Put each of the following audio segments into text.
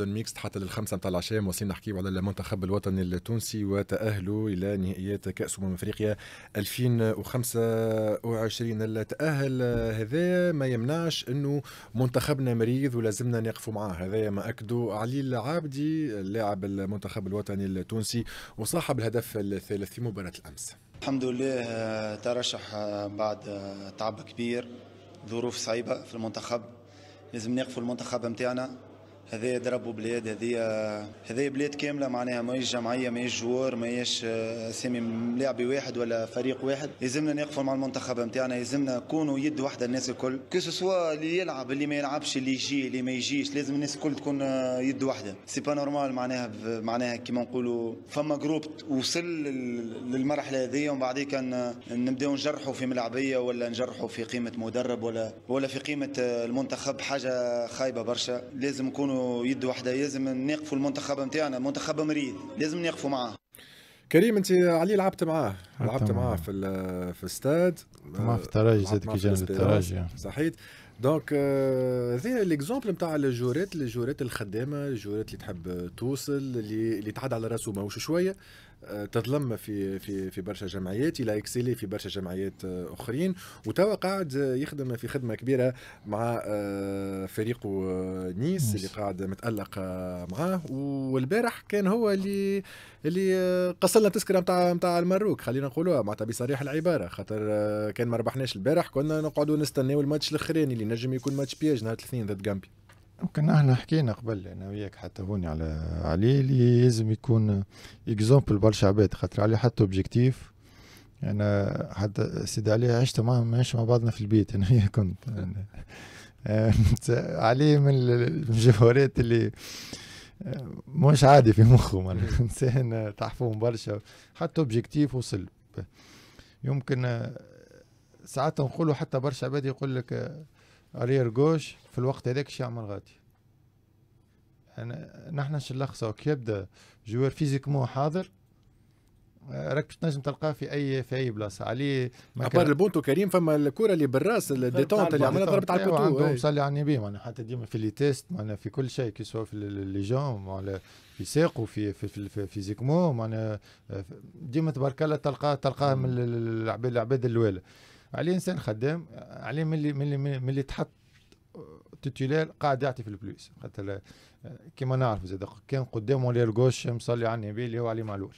ميكس حتى للخمسة متاع العشاء واصلين نحكيو على المنتخب الوطني التونسي وتأهله إلى نهائيات كأس أمم أفريقيا 2025 التأهل هذا ما يمنعش أنه منتخبنا مريض ولازمنا نقفوا معاه هذا ما أكدوا علي العابدي لاعب المنتخب الوطني التونسي وصاحب الهدف الثالث في مباراة الأمس الحمد لله ترشح بعد تعب كبير ظروف صعيبة في المنتخب لازم نقفوا المنتخب نتاعنا هذايا ضربوا بلاد هذايا هذايا بلاد كامله معناها ماهيش جمعيه ماهيش جوار ماهيش اسامي لاعبي واحد ولا فريق واحد يلزمنا نقفوا مع المنتخب نتاعنا يلزمنا نكونوا يد واحده الناس الكل كو سوسوا اللي يلعب اللي ما يلعبش اللي يجي اللي ما يجيش لازم الناس الكل تكون يد واحده سي با نورمال معناها معناها كيما نقولوا فما جروب وصل للمرحله هذه ومن بعد كان نبداو نجرحوا في ملعبيه ولا نجرحوا في قيمه مدرب ولا ولا في قيمه المنتخب حاجه خايبه برشا لازم نكونوا يكونوا يد واحده لازم نقفوا المنتخب نتاعنا المنتخب مريض لازم نقفوا معاه كريم انت علي لعبت معاه آه، لعبت معاه في في الاستاد معاه في الترجي زاد كي جانب الترجي صحيت دونك هذا ليكزومبل نتاع الجوريت الجوريت الخدامه الجوريت اللي تحب توصل اللي اللي تعد على راسه ماهوش شويه تظلم في في في برشا جمعيات الى اكسيلي في برشا جمعيات آه، اخرين وتوا قاعد يخدم في خدمه كبيره مع آه، فريقه آه، نيس اللي قاعد متالق معاه والبارح كان هو اللي اللي قصلنا تذكره نتاع نتاع المروك خلينا نقولوها معناتها بصريح العباره خاطر كان ما ربحناش البارح كنا نقعدوا نستناو الماتش الاخراني اللي نجم يكون ماتش بياج نهار الاثنين ضد جامبي ممكن احنا حكينا قبل انا وياك حتى هوني على علي اللي لازم يكون اكزومبل برشا عباد خاطر علي حتى اوبجيكتيف انا حتى سيدي علي عشت معاه ماشي مع بعضنا في البيت انا وياك كنت علي من الجوهرات اللي مش عادي في مخه انسان تحفون برشا حتى اوبجيكتيف وصل يمكن أه، ساعات نقولوا حتى برشا عباد يقول لك ارير جوش في الوقت هذاك شو يعمل غادي انا نحن شلخصه كي يبدا جوار فيزيكمو حاضر راك باش تنجم تلقاه في اي في اي بلاصه عليه ابار البونتو كريم فما الكره اللي بالراس الديتونت اللي عملها ضربت على الكوتو عندهم إيه. صلي على النبي معناها حتى ديما في لي تيست معناها في كل شيء كي سوا في لي جون ولا في ساقه في في في, في فيزيكمون معناها آه، ديما تبارك الله تلقاه تلقاه من العباد العباد اللواله عليه انسان خدام عليه ملي ملي ملي تحط تيتولير قاعد يعطي في البلوس خاطر كيما نعرف زاد كان قدامه اللي الجوش مصلي على النبي اللي هو علي معلول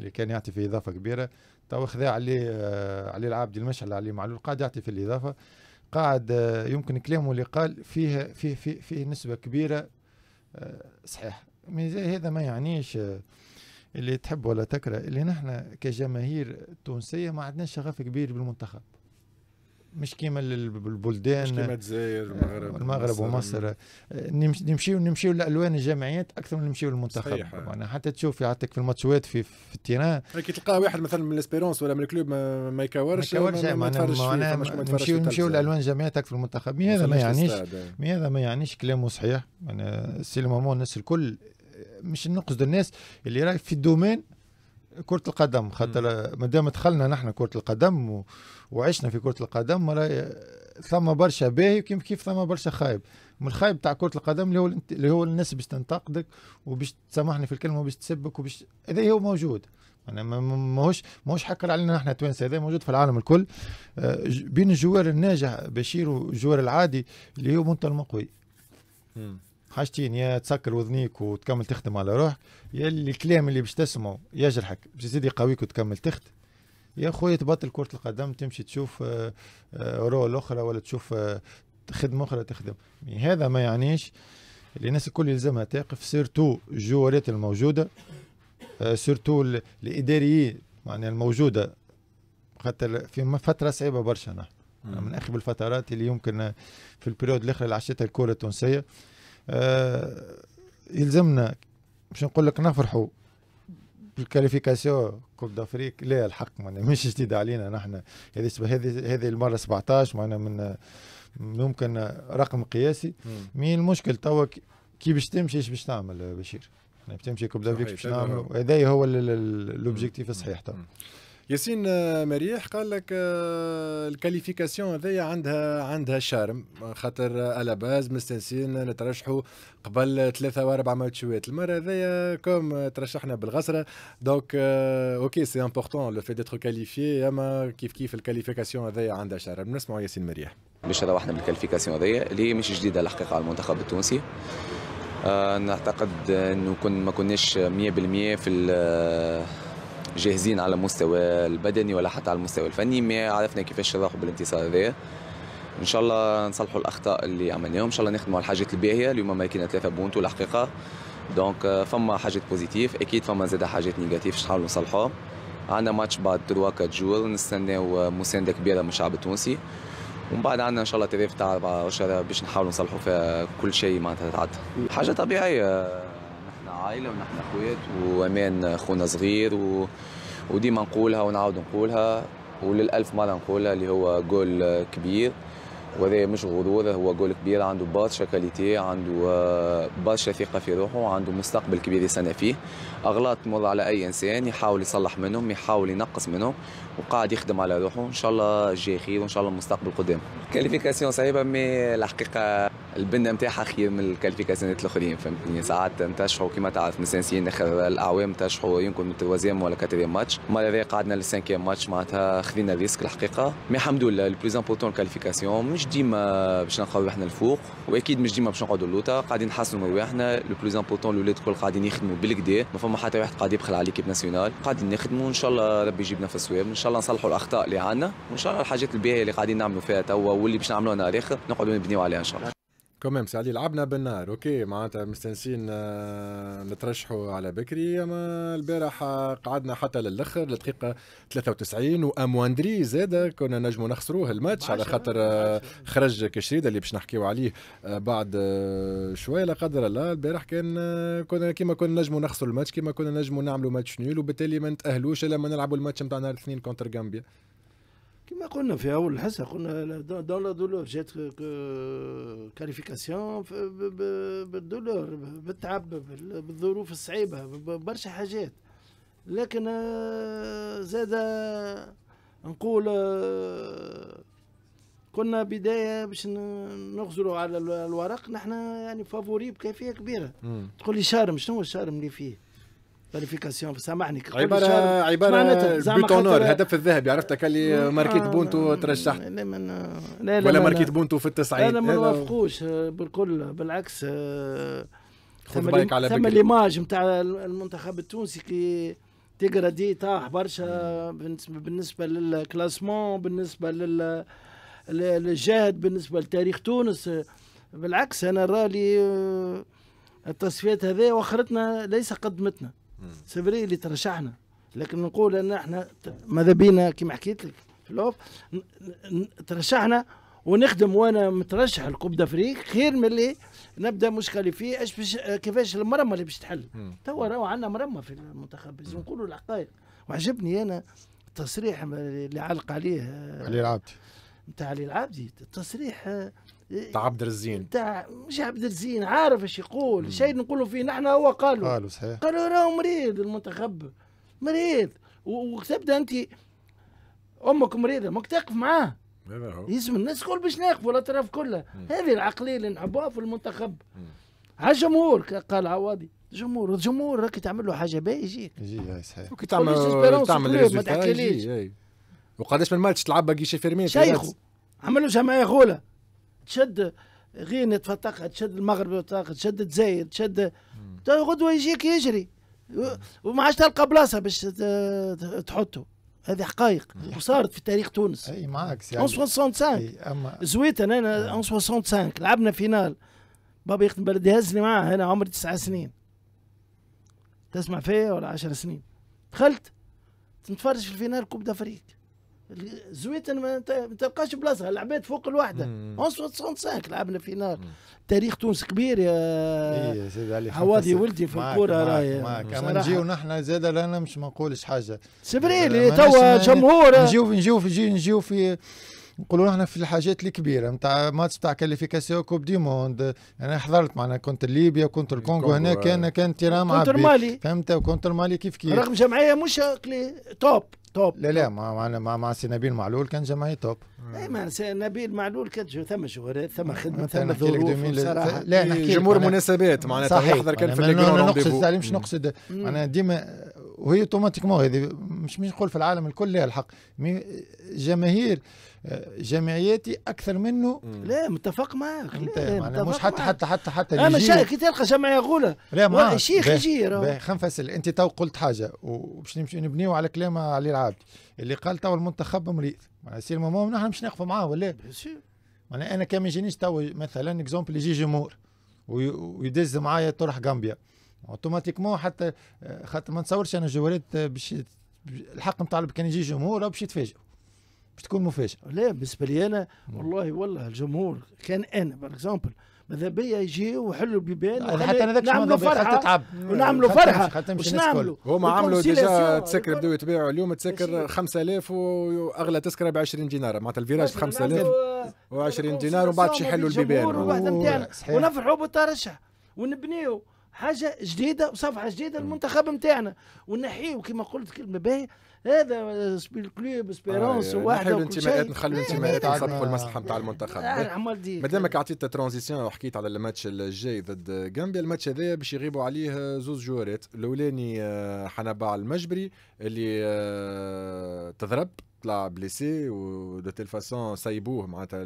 اللي كان يعطي في اضافه كبيره تو خذا عليه علي العابدي المشعل علي معلول قاعد يعطي في الاضافه قاعد يمكن كلامه اللي قال فيه فيه فيه, فيه نسبه كبيره آه، صحيح هذا ما يعنيش آه، اللي تحب ولا تكره اللي نحن كجماهير تونسيه ما عندناش شغف كبير بالمنتخب مش كيما البلدان مش كيما الجزائر المغرب المغرب ومصر نمشيو نمشيو لالوان الجمعيات اكثر من نمشيو للمنتخب انا يعني حتى تشوف يعطيك في الماتشوات في, في التيران كي تلقى واحد مثلا من الاسبيرونس ولا من الكلوب ما, ما يكورش ما يكورش ما, ما, نمشيو نمشيو لالوان الجمعيات اكثر من المنتخب هذا ما يعنيش هذا ما يعنيش كلامه صحيح انا يعني سي مامون الناس الكل مش نقصد الناس اللي راهي في الدومين كرة القدم خاطر ما دام دخلنا نحن كرة القدم و... وعشنا في كرة القدم راهي ثم برشا باهي وكيف كيف ثم برشا خايب من الخايب تاع كرة القدم اللي هو اللي هو الناس باش تنتقدك وباش تسامحني في الكلمة وباش تسبك وباش هذا هو موجود انا ماهوش ماهوش حكر علينا نحن توانسه هذا موجود في العالم الكل آه، بين الجوار الناجح بشير والجوار العادي اللي هو منطلق قوي حاجتين يا تسكر وذنيك وتكمل تخدم على روحك يا الكلام اللي باش تسمعه يجرحك باش يزيد يقويك وتكمل تخدم يا خويا تبطل كرة القدم تمشي تشوف آه، آه، رول أخرى ولا تشوف آه، خدمة أخرى تخدم يعني هذا ما يعنيش اللي الناس الكل يلزمها تقف سيرتو الجوارات الموجودة سيرتو الإداريين معناها الموجودة خاطر في فترة صعيبة برشا نحن من اخر الفترات اللي يمكن في البريود الأخرى اللي عشتها الكرة التونسية آه، يلزمنا باش نقول لك نفرحوا بالكاليفيكاسيون كوب دافريك لا الحق معنا مش جديد علينا نحن هذه هذه هذه المره 17 معنا من ممكن رقم قياسي مي المشكل توا كي باش تمشي ايش باش تعمل بشير يعني كوب دافريك باش تعمل هذا هو الاوبجيكتيف الصحيح توا ياسين آه، مريح قال لك آه، الكاليفيكاسيون هذايا عندها عندها شارم خاطر آه، على باز مستنسين نترشحوا قبل ثلاثة واربع ماتشوات المرة هذايا كوم ترشحنا بالغسرة دونك اوكي سي امبورتون لو في ديتر كاليفي اما كيف كيف الكاليفيكاسيون هذايا عندها شارم نسمعوا ياسين مريح مش هذا واحده من الكاليفيكاسيون هذايا اللي مش جديدة الحقيقة على المنتخب التونسي نعتقد انه كن ما كناش 100% في جاهزين على المستوى البدني ولا حتى على المستوى الفني ما عرفنا كيفاش نروحوا بالانتصار هذايا ان شاء الله نصلحوا الاخطاء اللي عملناهم ان شاء الله نخدموا على الحاجات الباهيه اليوم ما كنا ثلاثه بونتو الحقيقه دونك euh, فما حاجات بوزيتيف اكيد فما زاد حاجات نيجاتيف نحاولوا نصلحوهم عندنا ماتش بعد 3 جور نستناو آه، مسانده كبيره من الشعب التونسي ومن بعد عندنا ان شاء الله تريف تاع 4 اشهر باش نحاولوا نصلحوا فيها كل شيء معناتها تعدى حاجه طبيعيه عائله ونحن اخوات وامان اخونا صغير و... وديما نقولها ونعاود نقولها وللألف مرة نقولها اللي هو جول كبير وهذا مش غرور هو جول كبير عنده برشا كاليتي عنده برشا آه، ثقه في روحه عنده مستقبل كبير يسنى فيه اغلاط تمر على اي انسان يحاول يصلح منهم يحاول ينقص منهم وقاعد يخدم على روحه ان شاء الله جاي خير وان شاء الله المستقبل قدام كاليفيكاسيون صعيبه مي الحقيقه البنه نتاعها خير من الكاليفيكاسيونات الاخرين فهمتني ساعات نتشحوا كما تعرف نسانسيين اخر الاعوام نتشحوا يمكن من توازيام ولا كاتريام ماتش المره هذه قعدنا للسانكيام ماتش معناتها خذينا الريسك الحقيقه مي الحمد لله البلوز امبورتون الكاليفيكاسيون مش مش ديما باش نلقاو احنا الفوق واكيد مش ديما باش نقعدوا اللوطا قاعدين نحسنوا من رواحنا لو بلوز امبورطون الاولاد الكل قاعدين يخدموا بالكدا ما فما حتى واحد قاعد يبخل على ليكيب ناسيونال قاعدين نخدموا ان شاء الله ربي يجيبنا في السواب ان شاء الله نصلحوا الاخطاء اللي عندنا وان شاء الله الحاجات الباهيه اللي قاعدين نعملوا فيها توا واللي باش نعملوها نهار الاخر نقعدوا نبنيو عليها ان شاء الله كمان علي لعبنا بالنار اوكي معناتها مستنسين آه، نترشحوا على بكري اما البارح آه، قعدنا حتى للاخر لدقيقه 93 وامواندري زاد كنا نجموا نخسروه الماتش على خاطر آه، خرج كشريده اللي باش نحكيو عليه بعد شويه لا قدر الله البارح كان كنا كيما كنا نجموا نخسروا الماتش كيما كنا نجموا نعملوا ماتش نيول وبالتالي ما نتاهلوش الا ما نلعبوا الماتش نتاع نهار الاثنين كونتر جامبيا كما قلنا في اول الحصه قلنا دون لا دولور جات كاليفيكاسيون بالدولور بالتعب بالظروف الصعيبه برشا حاجات لكن آه، زاد آه، نقول كنا آه، بدايه باش نغزروا على الورق نحن يعني فافوري بكيفيه كبيره تقول لي شارم شنو هو الشارم اللي فيه كواليفيكاسيون سامحني عباره عباره بوتونور الهدف الذهبي عرفت اللي آه، ماركيت بونتو آه، ترشح لا لا ولا ماركيت بونتو في التصعيد لا ما إيه، نوافقوش آه، بالكل بالعكس خذ بالك على ثم ليماج نتاع المنتخب التونسي كي دي طاح برشا بالنسبه للكلاسمون بالنسبه لل للجهد بالنسبه لتاريخ تونس بالعكس انا رالي التصفيات هذه وخرتنا ليس قدمتنا سفري اللي ترشحنا لكن نقول ان احنا ماذا بينا كما حكيت لك في الاوف ترشحنا ونخدم وانا مترشح لكوب دافريك خير من اللي نبدا مشكله فيه اش كيفاش المرمى اللي باش تحل توا راهو عندنا مرمى في المنتخب لازم نقولوا الحقائق وعجبني انا التصريح اللي علق عليه علي العابدي نتاع علي العابدي التصريح تاع عبد الرزين تاع مش عبد الرزين عارف اش يقول شيء نقولوا فيه نحن هو قالوا قالوا صحيح قالوا راه مريض المنتخب مريض وتبدا انت امك مريضه ماك تقف معاه يسمى الناس الكل باش ناقفوا الاطراف كلها هذه العقليه اللي نحبوها في المنتخب على الجمهور قال عوادي جمهور الجمهور راك تعمل له حاجه باهي يجيك يجي صحيح وكي تعمل تعمل ما تحكيليش وقداش من ماتش تلعب باقي شي فيرمين شيخو له جماعه غوله تشد غينة فتاقة تشد المغرب فتاقة تشد تزايد تشد غدوة يجيك يجري وما عادش تلقى بلاصة باش تحطه هذه حقائق وصارت في تاريخ تونس اي معاك سي يعني 65 اما زويت انا 65 آه. لعبنا فينال بابا يخدم بلدي هزني معاه انا عمري تسع سنين تسمع فيا ولا 10 سنين دخلت نتفرج في الفينال كوب دافريك زويت ما تلقاش بلاصه العباد فوق الوحده 1995 لعبنا في نار تاريخ تونس كبير يا إيه علي حواضي ولدي في الكوره راهي كما نجيو نحن زاد انا مش ما نقولش حاجه سبريلي توا جمهور نجيو نجيو نجيو في نقولوا احنا في الحاجات الكبيره نتاع ماتش تاع كاليفيكاسيون كوب دي موند انا حضرت معنا كنت ليبيا كنت إيه، الكونغو هنا كان إيه. كان تيران معبي كونتر مالي فهمت وكونتر مالي كيف كيف رغم جمعيه مش توب توب لا لا مع مع, مع سي نبيل معلول كان جمعيه توب اي ما نبيل معلول كان ثم شهور ثم آه، خدمه ثم ظروف لا نحكي جمهور مناسبات معناتها يحضر كان في نقصد مش نقصد انا ديما وهي اوتوماتيكمون هذه مش مش نقول في العالم الكل لها الحق جماهير آه، جمعياتي اكثر منه لا متفق معك انت يعني متفق مش حتى حتى حتى حتى انا مش كي تلقى جمعيه غوله لا ما شيخ يجي خلينا نفسر انت تو قلت حاجه وباش نمشي نبنيو على كلام علي العابد اللي قال تو المنتخب مريض معناها سير المهم نحن مش نقفوا معاه ولا معناها انا كان ما يجينيش تو مثلا اكزومبل يجي جمهور ويدز معايا طرح غامبيا اوتوماتيكمون حتى آه، خاطر ما نتصورش انا الجوالات آه، باش الحق نتاع كان يجي جمهور باش يتفاجئوا باش تكون مفاجاه لا بالنسبه لي انا والله والله الجمهور كان انا بار اكزومبل ماذا بيا يجي ويحلوا البيبان حتى هذاك نعملوا فرحه تتعب ونعملوا فرحه واش نعملوا هما عملوا ديجا تسكر بداوا يتباعوا اليوم تسكر 5000 واغلى تسكره ب 20 دينار معناتها الفيراج ب 5000 و 20 دينار وبعد باش يحلوا البيبان ونفرحوا بالترشح ونبنيو حاجه جديده وصفحه جديده للمنتخب نتاعنا ونحيه كما قلت كلمه باهيه هذا سبيل كلوب سبيرونس آه واحد نحيو الانتماءات نخلي إيه، الانتماءات يصدقوا إيه، إيه. المصلحه نتاع المنتخب آه، مادامك عطيت ترانزيسيون وحكيت على الماتش الجاي ضد جامبيا الماتش هذايا باش يغيبوا عليه زوز جوارات الاولاني آه، حنبع المجبري اللي آه، تضرب طلع بليسي ودو تيل فاسون سايبوه معناتها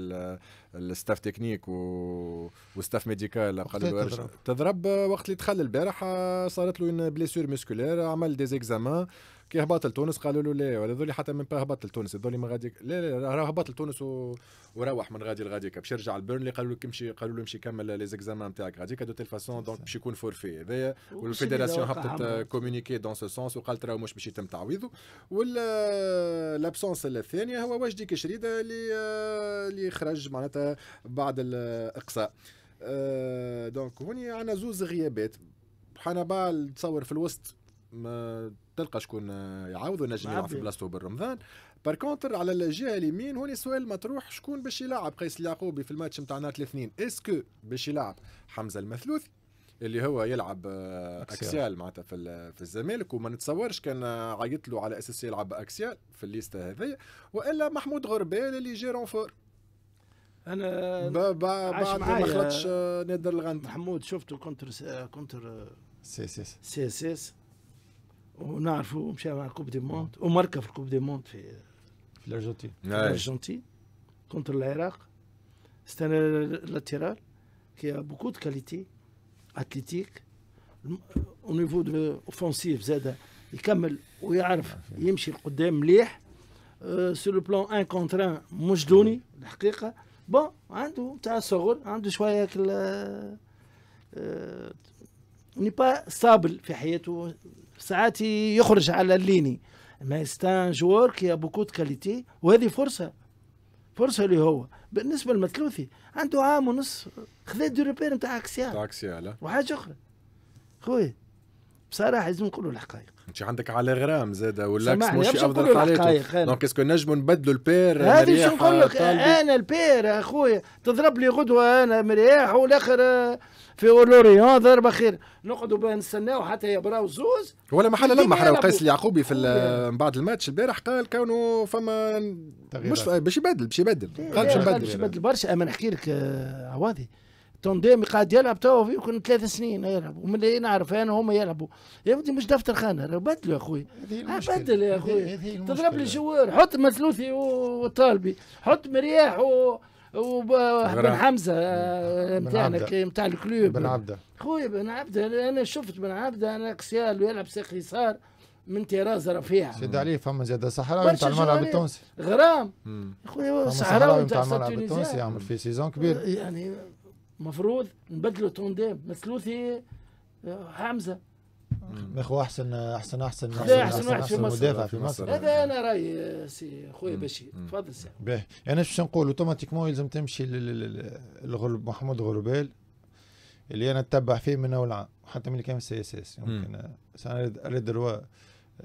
الستاف تكنيك و... وستاف ميديكال قال له تضرب وقت اللي دخل البارح صارت له بليسور مسكولير عمل زيكزامان كي هبط لتونس قالوا له لا ولا هذول حتى من با هبط لتونس هذول ما غادي لا لا راه هبط لتونس و... وروح من غادي لغاديك باش يرجع لبيرنلي قالوا له كيمشي قالوا له يمشي كمل لي زيكزامان نتاعك غاديك دو تيل فاسون دونك باش يكون فورفي هذايا والفيدراسيون هبطت كومونيكي دون سو سونس وقالت راه مش باش يتم تعويضه ولا لابسونس الثانيه هو ديك كشريده اللي آه، اللي خرج معناتها بعد الاقصاء دونك آه، هوني عندنا زوز غيابات بال تصور في الوسط ما تلقى شكون يعاودوا نجم يلعب في بلاصتو بالرمضان بار كونتر على الجهه اليمين هوني سؤال مطروح شكون باش يلعب قيس اليعقوبي في الماتش نتاع نهار الاثنين اسكو باش يلعب حمزه المثلوثي اللي هو يلعب اكسيال آه، معناتها في في الزمالك وما نتصورش كان عيط له على اساس يلعب اكسيال في الليسته هذه والا محمود غربال اللي جي رونفور انا بعد ما خلطش آه، نادر الغندي محمود شفته كونتر آه، كونتر سي سي سي سي ونعرفوا مشى مع كوب دي مونت ومركة في الكوب دي مونت في في الارجنتين في الارجنتين كونتر العراق استنى لاتيرال كي بوكو دو كاليتي اتليتيك او نيفو دو اوفونسيف زاد يكمل ويعرف يمشي لقدام مليح سو لو بلان ان كونتر ان دوني الحقيقه بون عنده تاع صغر عنده شويه ني با سابل في حياته ساعات يخرج على الليني ما ستان جوار كي بوكو دو كاليتي وهذه فرصه فرصه اللي هو بالنسبه للمثلوثي عنده عام ونص خذيت دي ريبير نتاع اكسيال اكسيا لا وحاجه اخرى خويا بصراحه لازم نقولوا الحقائق انت عندك على غرام زاد ولا مش افضل طريقه دونك اسكو نجموا نبدلوا البير هذه شو نقول لك انا البير اخويا تضرب لي غدوه انا مرياح والاخر في لوريون ضربه خير نقعدوا نستناو حتى يبراو زوز ولا محل لما حرا قيس اليعقوبي في من بعد الماتش البارح قال كونه فما مش باش يبدل باش يبدل قال باش يبدل باش يبدل برشا اما نحكي لك آه، عواضي تونديمي قاعد يلعب توا يمكن ثلاث سنين يلعب ومن اللي نعرف انا هم يلعبوا يا ودي مش دفتر خانه بدلوا يا اخوي آه، بدل يا اخوي تضرب لي جوار حط مثلوثي وطالبي حط مرياح و وبن حمزه آه، نتاعنا نتاع الكلوب بن عبده خويا بن عبده انا شفت بن عبده انا كسيال ويلعب ساق يسار من طراز رفيع سيد علي فما زاد صحراوي نتاع الملعب التونسي غرام خويا صحراوي نتاع الملعب التونسي يعمل في سيزون كبير يعني مفروض نبدلوا تونديم مثلوثي آه، حمزه اخو احسن احسن احسن احسن, أحسن, في مصر مدافع في مصر هذا انا رايي آه، سي خويا بشير تفضل سي باه يعني باش نقول اوتوماتيكمون يلزم تمشي للغلب محمود غربال اللي انا اتبع فيه من اول عام حتى من كان سي اس اس يمكن آه، ريد دروا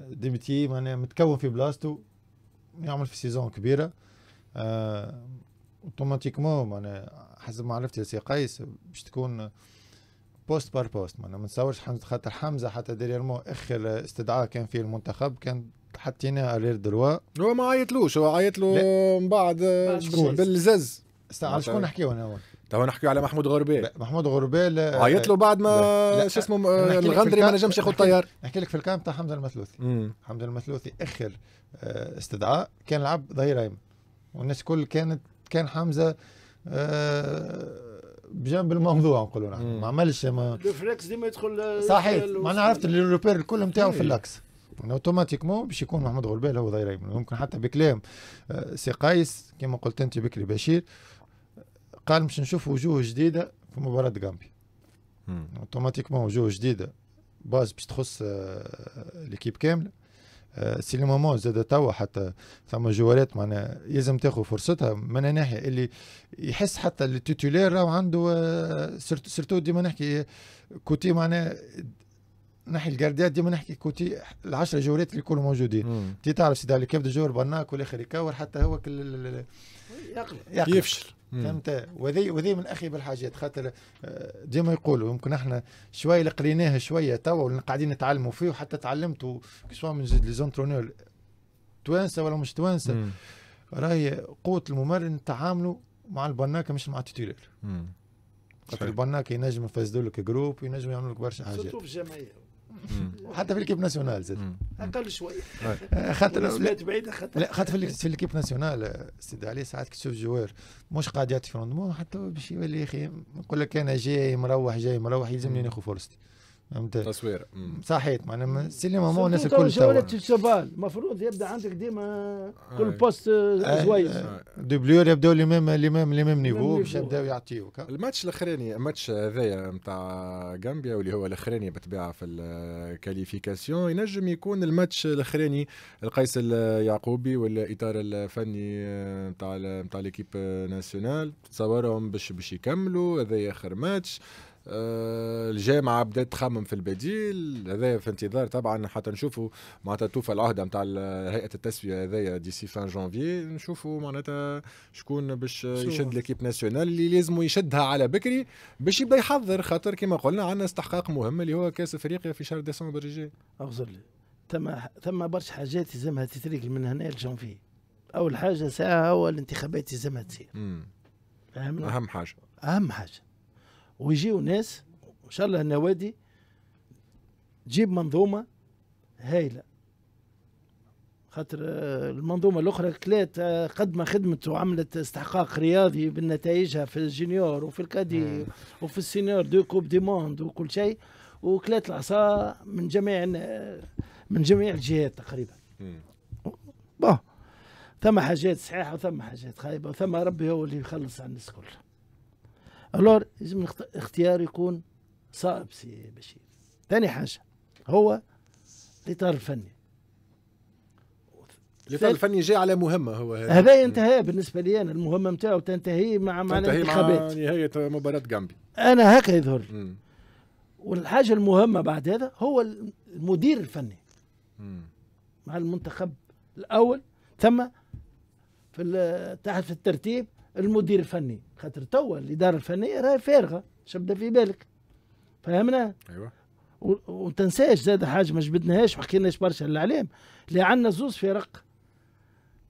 ديمتي معناها متكون في بلاصتو يعمل في سيزون كبيره آه اوتوماتيكمون معناها حسب ما عرفت يا سي قيس باش تكون بوست بار بوست معناها ما نتصورش خاطر حمزه حتى ديريرمون اخر استدعاء كان فيه المنتخب كان حطيناه الير دروا هو ما عيطلوش هو عيط له من بعد بالزز على شكون نحكيو انا اول تو نحكيو على محمود غربال محمود غربال عيط له آه، بعد ما شو اسمه الغندري ما نجمش ياخذ طيار نحكي لك في الكام تاع حمزه المثلوثي حمزه المثلوثي اخر آه، استدعاء كان لعب ظهير ايمن والناس الكل كانت كان حمزه آه، بجنب الموضوع نقولوا نحن ما عملش ما الفلكس ديما يدخل صحيح ما انا عرفت الروبير الكل نتاعو في اللاكس يعني اوتوماتيكمون باش يكون محمد غلبال هو ظهير ايمن ممكن حتى بكلام آه، سي قيس كما قلت انت بكري بشير قال مش نشوف وجوه جديده في مباراه جامبي اوتوماتيكمون وجوه جديده باز باش تخص آه، ليكيب كامله سي لو مومون زاد توا حتى ثم جوالات معناها لازم تاخذ فرصتها من الناحيه اللي يحس حتى التيتولير راهو عنده سيرتو آه، ديما نحكي آه، كوتي معناها ناحية الجارديات ديما نحكي كوتي العشرة جولات اللي يكونوا موجودين تي تعرف سيدي علي كبد جور برناك والاخر يكور حتى هو كل يقلق يفشل فهمت وذي وذي من اخي بالحاجات خاطر آه، ديما يقولوا يمكن احنا شويه لقيناها شويه توا قاعدين نتعلموا فيه وحتى تعلمتوا سواء من لي زونترونور توانسه ولا مش توانسه راهي قوه الممرن تعاملوا مع البناكه مش مع التيتولير خاطر البناكه ينجم يفزدوا لك جروب وينجم يعملوا لك برشا حاجات حتى في الكيب ناسيونال زاد اقل شويه طيب. آه، خاطر بعيده خاطر لا خاطر في الكيب ناسيونال آه، سيد علي ساعات كي تشوف جوار مش قاعد يعطي في حتى باش يولي يا اخي نقول لك انا جاي مروح جاي مروح يلزمني ناخذ فرصتي فهمت تصوير صحيت معناها السينما مو الناس الكل شغلة المفروض يبدا عندك ديما آه. كل بوست آه، آه. زويز دوبلور يبداو لي لي ميم ميم لي ميم نيفو باش يبداو يعطيوك الماتش الاخراني الماتش هذايا نتاع غامبيا واللي هو الاخراني بالطبيعه في الكاليفيكاسيون ينجم يكون الماتش الاخراني القيس اليعقوبي والاطار الفني نتاع نتاع ليكيب ناسيونال تصورهم باش باش يكملوا هذايا اخر ماتش آه، الجامعه بدات تخمم في البديل هذا في انتظار طبعا حتى نشوفوا معناتها توفى العهده نتاع هيئه التسويه هذايا دي سي فان جانفي نشوفوا معناتها شكون باش يشد ليكيب ناسيونال اللي لازم يشدها على بكري باش يبدا يحضر خاطر كما قلنا عندنا استحقاق مهم اللي هو كاس افريقيا في شهر ديسمبر الجاي. اغزر لي ثم ثم برشا حاجات يلزمها تتريق من هنا لجانفي. اول حاجه ساعه هو الانتخابات يلزمها تصير. اهم حاجه. اهم حاجه. ويجيو ناس ان شاء الله النوادي تجيب منظومه هايله خاطر آه، المنظومه الاخرى كلات آه، قد ما خدمت وعملت استحقاق رياضي بنتائجها في الجونيور وفي الكادي وفي السينيور دو كوب دي موند وكل شيء وكلات العصا من جميع آه، من جميع الجهات تقريبا بون ثم حاجات صحيحه وثم حاجات خايبه وثم ربي هو اللي يخلص على الناس كلها الور لازم اختيار يكون صعب سي بشير ثاني حاجه هو الاطار الفني الاطار الفني جاء على مهمه هو هذا انتهى بالنسبه لي انا المهمه نتاعو تنتهي مع الانتخابات مع نهايه مباراه جامبي انا هكا يظهر لي والحاجه المهمه بعد هذا هو المدير الفني م. مع المنتخب الاول ثم في تحت في الترتيب المدير الفني خاطر توا الاداره الفنيه راهي فارغه شبدا في بالك فهمنا ايوه وتنساش زاد حاجه ما جبدناهاش ما حكيناش برشا الاعلام اللي عندنا زوز فرق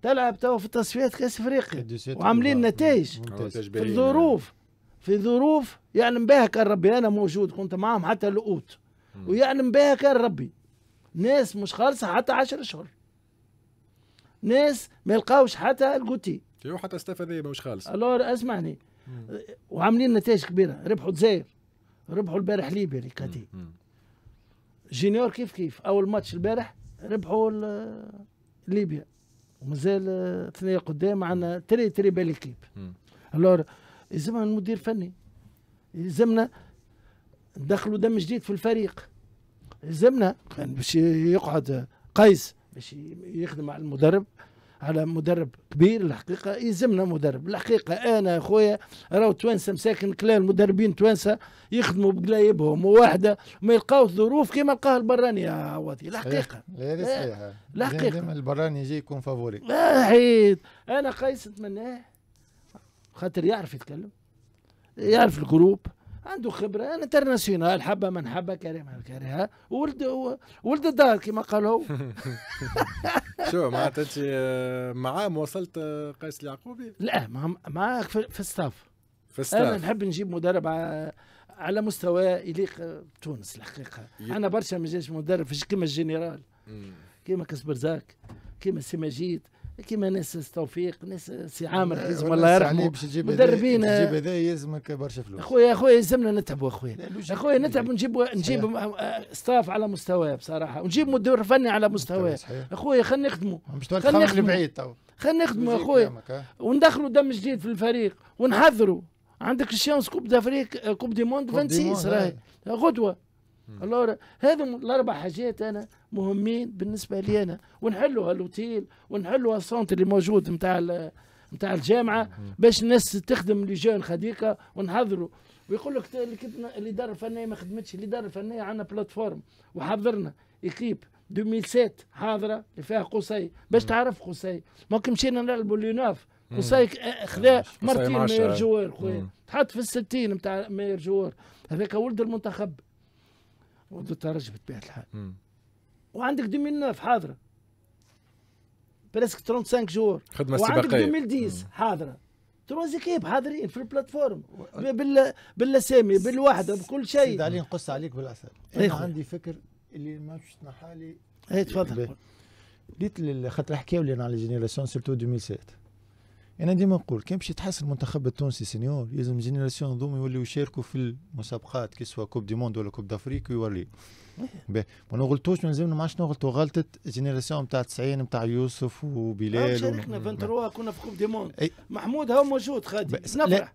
تلعب توا في تصفيات كاس افريقيا وعاملين نتائج في الظروف يعني. في ظروف يعلم يعني بها كان ربي انا موجود كنت معاهم حتى لقوت ويعلم بها كان ربي ناس مش خالصه حتى 10 اشهر ناس ما يلقاوش حتى الجوتي ايوه استفاد استفاده مش خالص الو اسمعني وعاملين نتائج كبيره ربحوا الجزائر ربحوا البارح ليبيا الكاتي جينيور كيف كيف اول ماتش البارح ربحوا ليبيا ومازال آه، ثنيه قدام عندنا تري تري كيب الور يلزمنا المدير الفني يلزمنا ندخلوا دم جديد في الفريق يلزمنا يعني باش يقعد قيس باش يخدم على المدرب على مدرب كبير الحقيقه يلزمنا مدرب الحقيقه انا اخويا راهو توانسه مساكن كلال المدربين توانسه يخدموا بقلايبهم وواحده ما يلقاو ظروف كما لقاها البراني يا عواطي الحقيقه هذه صحيحه الحقيقه البراني يجي يكون فافوري حيت انا قيس نتمناه خاطر يعرف يتكلم يعرف الجروب عنده خبره انترناسيونال حبه من حبه كريم من ولد ولد الدار كما قالوا شو معناتها انت معاه وصلت آه، قيس اليعقوبي؟ لا معاه في الستاف في الستاف انا نحب نجيب مدرب على مستوى يليق آه، تونس الحقيقه انا برشا ما جاش مدرب كيما الجنرال كيما كسبرزاك كيما سيماجيد كيما ناس توفيق ناس سي عامر يلزم الله يرحمه مدربين تجيب هذا يلزمك برشا فلوس اخويا اخويا يلزمنا نتعبوا اخويا اخويا نتعب ونجيب نجيب آه، آه، ستاف على مستواه بصراحه ونجيب مدير فني على مستواه اخويا خلينا نخدموا خلينا نخدموا بعيد تو خلينا نخدموا اخويا وندخلوا دم جديد في الفريق ونحذروا عندك الشانس كوب دافريك كوب دي موند 26 راهي غدوه اللورة هذو الاربع حاجات انا مهمين بالنسبه لي انا ونحلوا هالوتيل ونحلوا السونتر اللي موجود نتاع نتاع الجامعه باش الناس تخدم لي جون خديقه ونحضروا ويقول لك اللي الاداره الفنيه ما خدمتش الاداره الفنيه عندنا بلاتفورم وحضرنا ايكيب 2007 حاضره اللي فيها قصي باش تعرف قصي ممكن مشينا نلعبوا ليوناف قصي خذا مرتين ماير جوار خويا تحط في الستين نتاع ماير جوار هذاك ولد المنتخب وضد الترجي بطبيعه الحال وعندك 2009 حاضره بريسك 35 جور خدمه وعندك 2010 حاضره تروز كيب حاضرين في البلاتفورم بال... بالاسامي بالوحده بكل شيء سيد علي نقص عليك بالعسل انا عندي فكر اللي ما مشيت حالي اي تفضل قلت خاطر حكاو لي على الجينيراسيون سيرتو 2007 انا ديما نقول كان باش يتحسن المنتخب التونسي سينيور لازم جينيراسيون هذوما يوليو يشاركوا في المسابقات كي سوا كوب دي موند ولا كوب دافريك ويولي ما نغلطوش ما لازمنا ما عادش نغلطوا غلطه جينيراسيون نتاع 90 نتاع يوسف وبلال آه، شاركنا 23 كنا في كوب دي موند محمود هو موجود خادي نفرح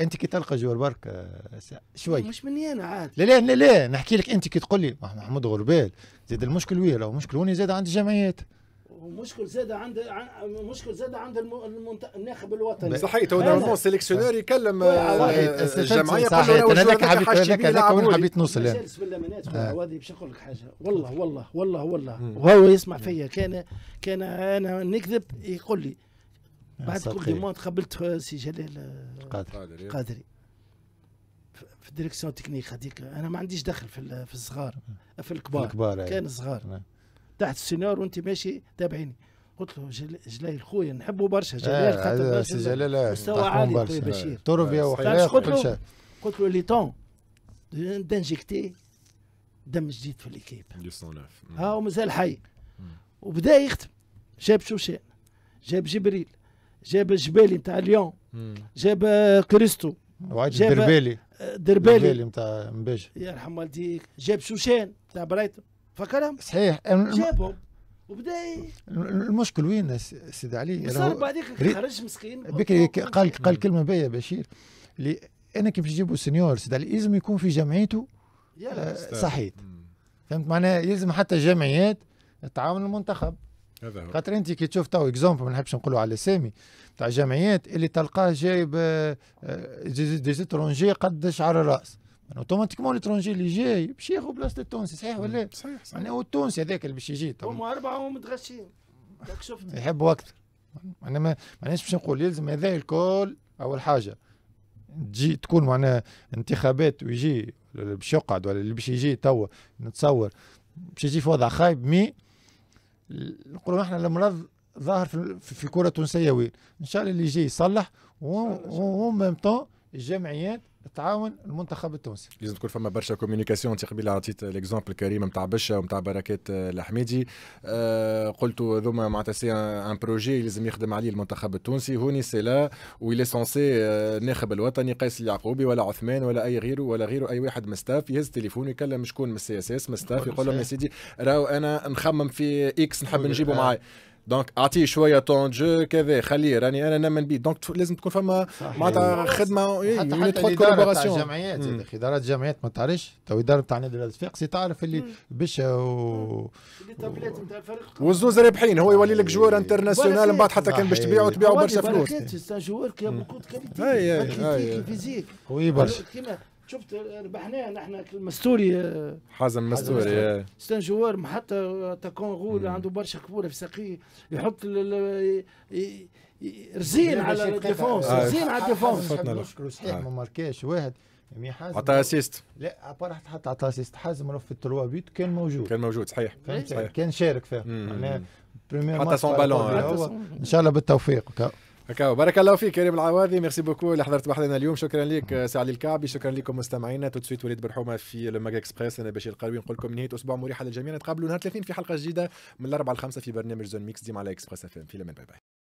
انت كي تلقى جوار برك آه، شوي مش مني انا عاد لا لا لا لا نحكي لك انت كي تقول لي محمود غربال زاد المشكل وين راهو المشكل هوني زاد عند الجمعيات مشكل زاد عند مشكل زاد عند الناخب الوطني صحيح تو نورمالمون سيليكسيونور يكلم آه، الجمعيه صحيح هذاك حبيت هذاك وين حبيت نوصل يعني. مجالس هذه آه. باش نقول لك حاجه والله والله والله والله وهو يسمع فيا كان كان انا نكذب يقول لي آه، بعد كل ديموند قابلت سي جلال قادري قادري في الديريكسيون تكنيك هذيك انا ما عنديش دخل في الصغار في الكبار, الكبار كان صغار نعم. تحت السينار وانت ماشي تابعيني قلت له جل... جلال خويا نحبه برشا جلال آه، خاطر سي جلال آه، مستوى عالي خويا طيب، بشير تربيه واخلاق وكل شيء قلت له لي طون دانجيكتي دم جديد في ليكيب ها آه، ومازال حي وبدا يخدم جاب شوشان جاب جبريل جاب الجبالي نتاع ليون جاب كريستو وعاد دربالي دربالي نتاع مباشر يرحم والديك جاب شوشان نتاع برايتون فكرهم صحيح جابهم وبدا المشكل وين سيدي علي صار بعديك خرج مسكين بكري قال قال نعم. كلمه باهيه بشير اللي انا كيف نجيبوا سينيور سيدي علي لازم يكون في جمعيته آه، صحيح فهمت معناها يلزم حتى الجمعيات تعاون المنتخب هذا هو خاطر انت كي تشوف تو اكزومبل ما نحبش نقولوا على سامي تاع جمعيات اللي تلقاه جايب ديزيترونجي آه، آه، قد شعر الراس اوتوماتيكمون الترونجي اللي جاي باش ياخذ بلاصه التونسي صحيح ولا صحيح صحيح يعني هو التونسي هذاك اللي باش يجي هما اربعه هم متغشين شفت يحبوا اكثر معناها ما مانيش باش نقول يلزم هذا الكل اول حاجه تجي تكون معناها انتخابات ويجي اللي باش يقعد ولا اللي باش يجي توا نتصور باش يجي في وضع خايب مي نقولوا احنا المرض ظاهر في, في الكره التونسيه وين ان شاء الله اللي يجي يصلح وهم ميم طون الجمعيات تعاون المنتخب التونسي لازم تكون فما برشا كوميونيكاسيون انت قبيله عطيت ليكزومبل كريم نتاع بشا ونتاع بركات آه، الحميدي آه، قلت قلتوا ذوما معناتها سي ان بروجي لازم يخدم عليه المنتخب التونسي هوني سي لا ويلي سونسي الناخب الوطني قيس اليعقوبي ولا عثمان ولا اي غيره ولا غيره اي واحد من ستاف يهز تليفون يكلم شكون من السي اس اس من ستاف يقول لهم يا سيدي راهو انا نخمم في اكس نحب نجيبه آه. معايا دونك اعطيه شويه طون جو كذا خليه راني انا نمن بيه دونك لازم تكون فما معناتها خدمه حتى, حتى, حتى الجمعيات اداره الجمعيات ما تعرفش تو اداره تاع نادي الصفاقسي تعرف اللي باش و والزوز رابحين هو يولي لك جوار انترناسيونال من بعد حتى كان باش تبيعه تبيعه برشا فلوس سا جوار كي بوكو كاليتي فيزيك قوي برشا شفت ربحناه نحن المستوري آه، حازم مستوري آه. ستان جوار محطة آه، تاكون غول عنده برشا كبوره في ساقيه يحط رزين على الديفونس رزين على الديفونس نشكروا صحيح ما ماركاش واحد مي حازم عطى اسيست لا حتى عطى اسيست حازم رف في التروا بيوت كان موجود كان موجود صحيح كان شارك فيه حتى سون بالون ان شاء الله بالتوفيق اكاو بارك الله فيك كريم العوادي ميرسي بوكو اللي حضرت بحضنا اليوم شكرا لك آه، سي علي الكعبي شكرا لكم مستمعينا تو سويت وليد برحومه في الماجا اكسبريس انا بشير القروي نقول لكم نهايه اسبوع مريحه للجميع نتقابلوا نهار 30 في حلقه جديده من الاربعه الخمسه في برنامج زون ميكس ديما على اكسبريس اف ام في باي باي